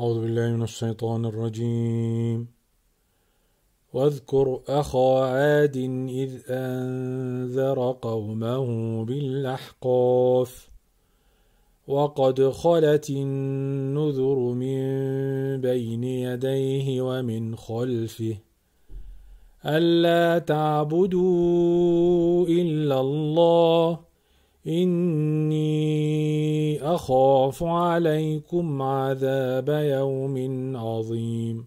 أعوذ بالله من الشيطان الرجيم واذكر أخا عاد إذ أنذر قومه بالأحقاف وقد خلت النذر من بين يديه ومن خلفه ألا تعبدوا إلا الله إني أخاف عليكم عذاب يوم عظيم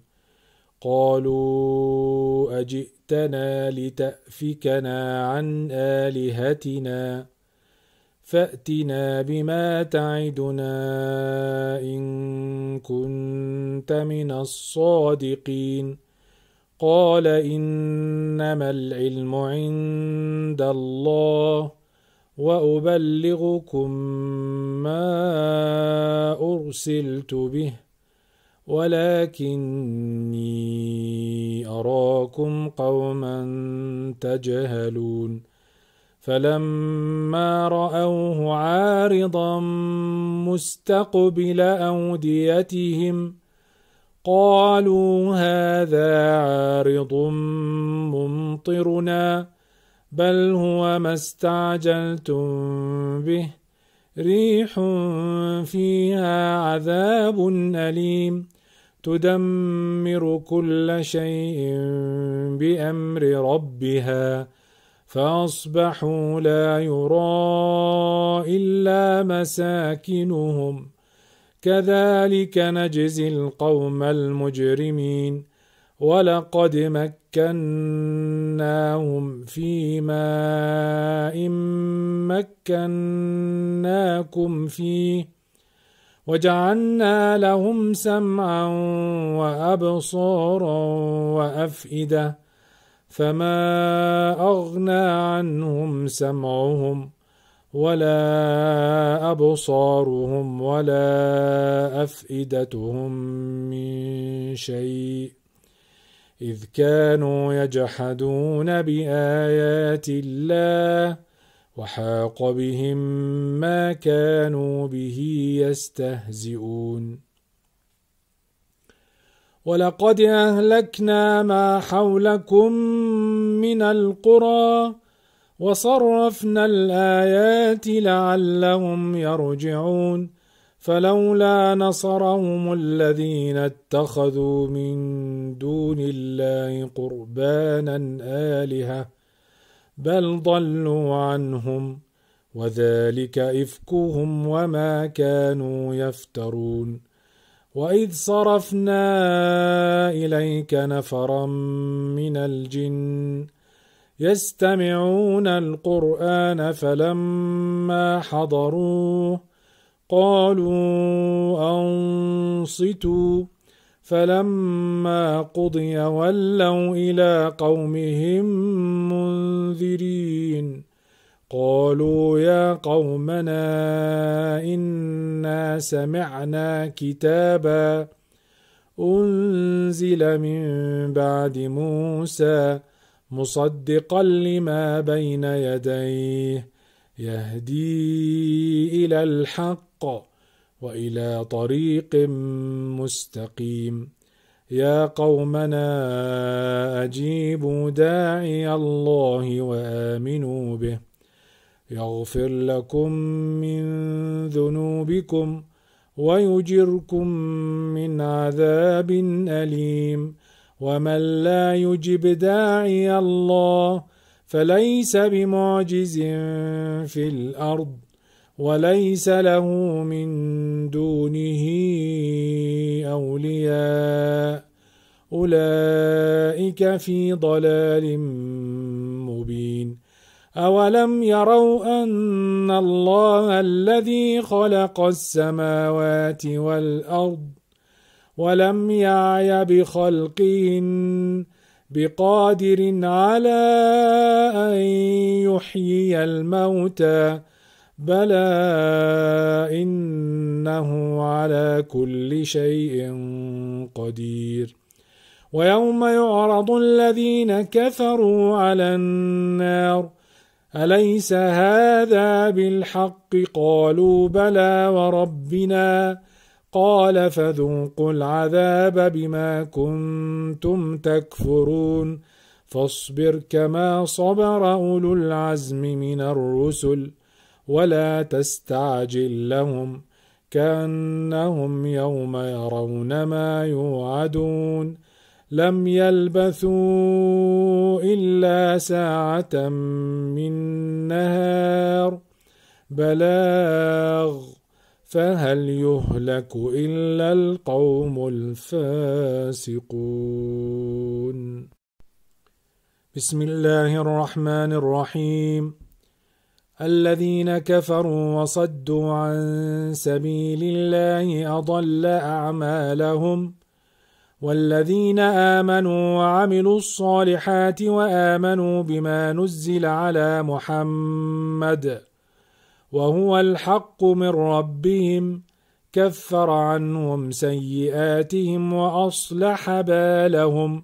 قالوا أجئتنا لتأفكنا عن آلهتنا فأتنا بما تعدنا إن كنت من الصادقين قال إنما العلم عند الله وأبلغكم ما أرسلت به ولكني أراكم قوما تجهلون فلما رأوه عارضا مستقبل أوديتهم قالوا هذا عارض ممطرنا بل هو ما استعجلتم به ريح فيها عذاب أليم تدمر كل شيء بأمر ربها فأصبحوا لا يرى إلا مساكنهم كذلك نجزي القوم المجرمين ولقد مكناهم في ماء مكناكم فيه وجعلنا لهم سمعا وابصارا وافئده فما اغنى عنهم سمعهم ولا ابصارهم ولا افئدتهم من شيء إذ كانوا يجحدون بآيات الله وحاق بهم ما كانوا به يستهزئون ولقد أهلكنا ما حولكم من القرى وصرفنا الآيات لعلهم يرجعون فلولا نصرهم الذين اتخذوا من دون الله قربانا الهه بل ضلوا عنهم وذلك افكهم وما كانوا يفترون واذ صرفنا اليك نفرا من الجن يستمعون القران فلما حضروه قالوا أنصتوا فلما قضي ولوا إلى قومهم منذرين قالوا يا قومنا إنا سمعنا كتابا أنزل من بعد موسى مصدقا لما بين يديه يهدي إلى الحق الحق والى طريق مستقيم يا قومنا اجيبوا داعي الله وامنوا به يغفر لكم من ذنوبكم ويجركم من عذاب اليم ومن لا يجب داعي الله فليس بمعجز في الارض وليس له من دونه أولياء أولئك في ضلال مبين أولم يروا أن الله الذي خلق السماوات والأرض ولم يعي بخلقهن بقادر على أن يحيي الموتى بلى إنه على كل شيء قدير ويوم يعرض الذين كفروا على النار أليس هذا بالحق قالوا بلى وربنا قال فذوقوا العذاب بما كنتم تكفرون فاصبر كما صبر أولو العزم من الرسل ولا تستعجل لهم كانهم يوم يرون ما يوعدون لم يلبثوا الا ساعه من نهار بلاغ فهل يهلك الا القوم الفاسقون بسم الله الرحمن الرحيم الذين كفروا وصدوا عن سبيل الله اضل اعمالهم والذين امنوا وعملوا الصالحات وامنوا بما نزل على محمد وهو الحق من ربهم كفر عنهم سيئاتهم واصلح بالهم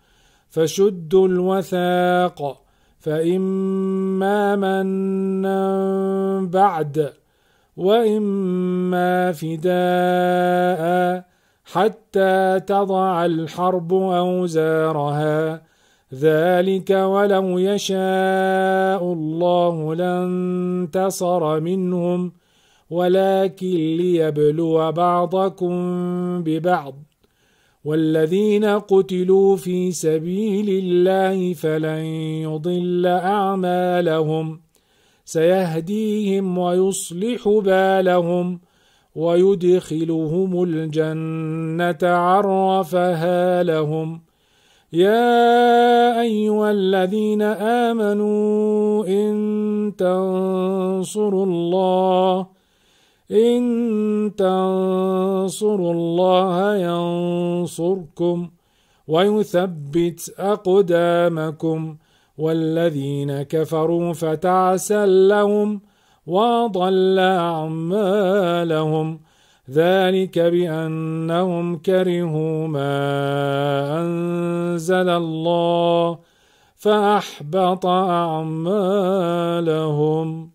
فشدوا الوثاق فإما منا بعد وإما فداء حتى تضع الحرب أوزارها ذلك ولو يشاء الله لانتصر منهم ولكن ليبلو بعضكم ببعض والذين قتلوا في سبيل الله فلن يضل أعمالهم سيهديهم ويصلح بالهم ويدخلهم الجنة عرفها لهم يا أيها الذين آمنوا إن تنصروا الله إن تنصروا الله ينصركم ويثبت أقدامكم والذين كفروا فتعسى لهم وضل أعمالهم ذلك بأنهم كرهوا ما أنزل الله فأحبط أعمالهم